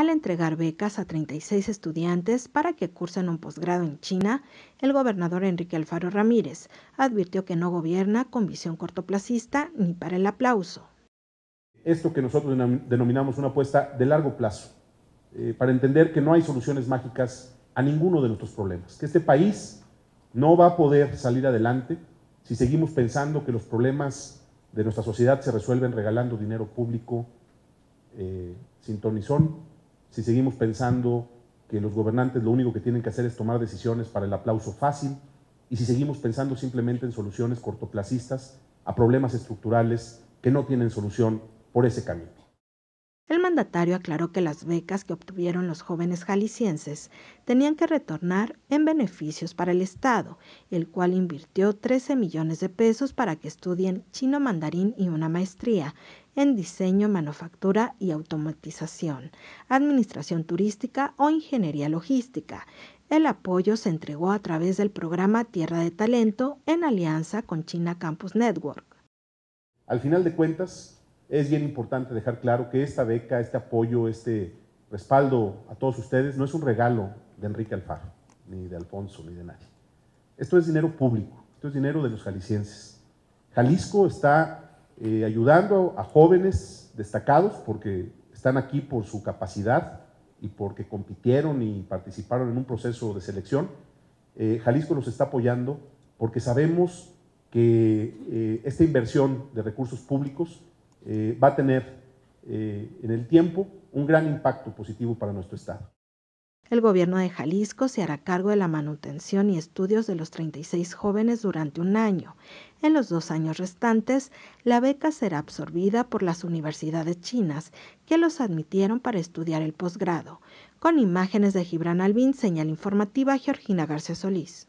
al entregar becas a 36 estudiantes para que cursen un posgrado en China, el gobernador Enrique Alfaro Ramírez advirtió que no gobierna con visión cortoplacista ni para el aplauso. Esto que nosotros denominamos una apuesta de largo plazo, eh, para entender que no hay soluciones mágicas a ninguno de nuestros problemas, que este país no va a poder salir adelante si seguimos pensando que los problemas de nuestra sociedad se resuelven regalando dinero público eh, sin tornizón si seguimos pensando que los gobernantes lo único que tienen que hacer es tomar decisiones para el aplauso fácil y si seguimos pensando simplemente en soluciones cortoplacistas a problemas estructurales que no tienen solución por ese camino. El mandatario aclaró que las becas que obtuvieron los jóvenes jaliscienses tenían que retornar en beneficios para el Estado, el cual invirtió 13 millones de pesos para que estudien chino mandarín y una maestría en diseño, manufactura y automatización, administración turística o ingeniería logística. El apoyo se entregó a través del programa Tierra de Talento en alianza con China Campus Network. Al final de cuentas, es bien importante dejar claro que esta beca, este apoyo, este respaldo a todos ustedes no es un regalo de Enrique Alfaro, ni de Alfonso, ni de nadie. Esto es dinero público, esto es dinero de los jaliscienses. Jalisco está eh, ayudando a jóvenes destacados porque están aquí por su capacidad y porque compitieron y participaron en un proceso de selección. Eh, Jalisco los está apoyando porque sabemos que eh, esta inversión de recursos públicos eh, va a tener eh, en el tiempo un gran impacto positivo para nuestro Estado. El gobierno de Jalisco se hará cargo de la manutención y estudios de los 36 jóvenes durante un año. En los dos años restantes, la beca será absorbida por las universidades chinas, que los admitieron para estudiar el posgrado. Con imágenes de Gibran Albín, señal informativa Georgina García Solís.